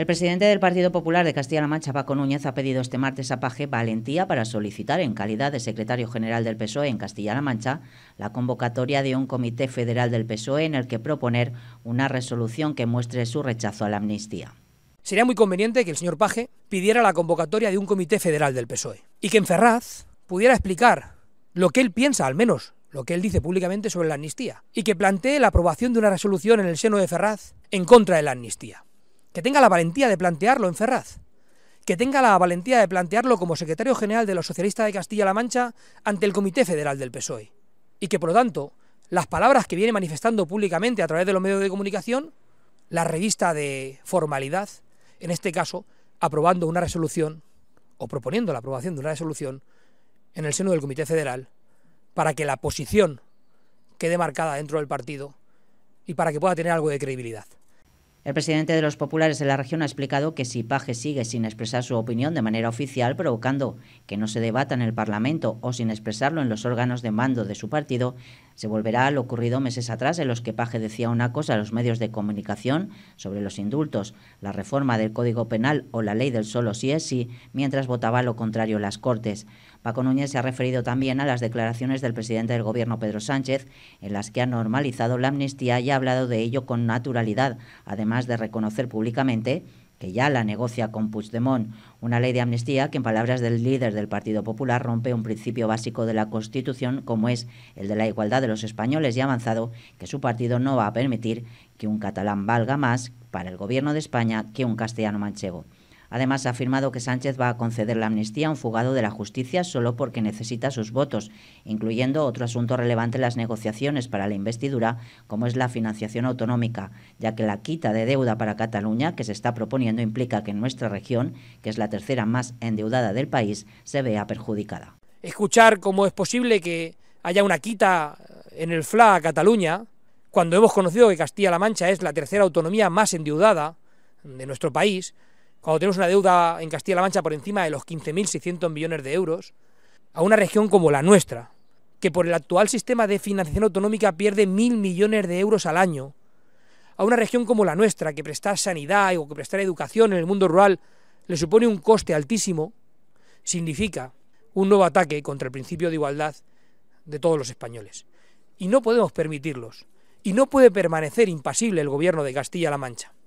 El presidente del Partido Popular de Castilla-La Mancha, Paco Núñez, ha pedido este martes a Paje valentía para solicitar, en calidad de secretario general del PSOE en Castilla-La Mancha, la convocatoria de un comité federal del PSOE en el que proponer una resolución que muestre su rechazo a la amnistía. Sería muy conveniente que el señor Paje pidiera la convocatoria de un comité federal del PSOE y que en Ferraz pudiera explicar lo que él piensa, al menos lo que él dice públicamente sobre la amnistía, y que plantee la aprobación de una resolución en el seno de Ferraz en contra de la amnistía que tenga la valentía de plantearlo en Ferraz, que tenga la valentía de plantearlo como secretario general de los socialistas de Castilla-La Mancha ante el Comité Federal del PSOE, y que por lo tanto las palabras que viene manifestando públicamente a través de los medios de comunicación, la revista de formalidad, en este caso, aprobando una resolución o proponiendo la aprobación de una resolución en el seno del Comité Federal para que la posición quede marcada dentro del partido y para que pueda tener algo de credibilidad. El presidente de los populares de la región ha explicado que si Paje sigue sin expresar su opinión de manera oficial, provocando que no se debata en el Parlamento o sin expresarlo en los órganos de mando de su partido, se volverá a lo ocurrido meses atrás en los que Paje decía una cosa a los medios de comunicación sobre los indultos, la reforma del Código Penal o la ley del solo sí es sí, mientras votaba lo contrario las Cortes. Paco Núñez se ha referido también a las declaraciones del presidente del Gobierno, Pedro Sánchez, en las que ha normalizado la amnistía y ha hablado de ello con naturalidad, además más de reconocer públicamente que ya la negocia con Puigdemont, una ley de amnistía que, en palabras del líder del Partido Popular, rompe un principio básico de la Constitución, como es el de la igualdad de los españoles, y ha avanzado que su partido no va a permitir que un catalán valga más para el Gobierno de España que un castellano manchego. Además, ha afirmado que Sánchez va a conceder la amnistía a un fugado de la justicia solo porque necesita sus votos, incluyendo otro asunto relevante en las negociaciones para la investidura, como es la financiación autonómica, ya que la quita de deuda para Cataluña que se está proponiendo implica que nuestra región, que es la tercera más endeudada del país, se vea perjudicada. Escuchar cómo es posible que haya una quita en el FLA a Cataluña, cuando hemos conocido que Castilla-La Mancha es la tercera autonomía más endeudada de nuestro país, cuando tenemos una deuda en Castilla-La Mancha por encima de los 15.600 millones de euros, a una región como la nuestra, que por el actual sistema de financiación autonómica pierde 1.000 millones de euros al año, a una región como la nuestra, que prestar sanidad o que prestar educación en el mundo rural le supone un coste altísimo, significa un nuevo ataque contra el principio de igualdad de todos los españoles. Y no podemos permitirlos. Y no puede permanecer impasible el gobierno de Castilla-La Mancha.